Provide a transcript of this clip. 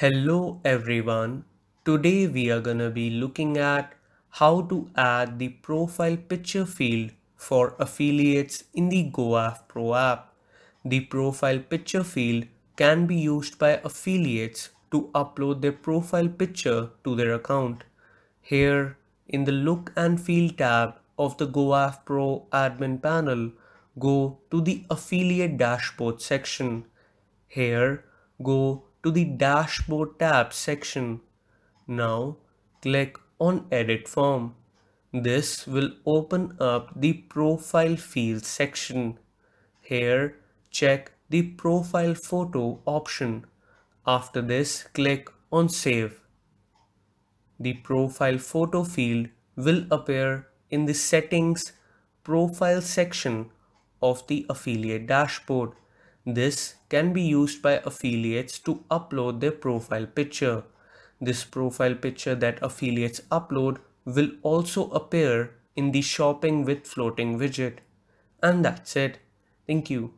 Hello everyone. Today we are gonna be looking at how to add the profile picture field for affiliates in the GoAF Pro app. The profile picture field can be used by affiliates to upload their profile picture to their account. Here in the look and feel tab of the GoAF Pro admin panel, go to the affiliate dashboard section. Here go to the Dashboard tab section. Now click on Edit Form. This will open up the Profile Field section. Here check the Profile Photo option. After this click on Save. The Profile Photo field will appear in the Settings Profile section of the affiliate dashboard. This can be used by affiliates to upload their profile picture. This profile picture that affiliates upload will also appear in the shopping with floating widget. And that's it. Thank you.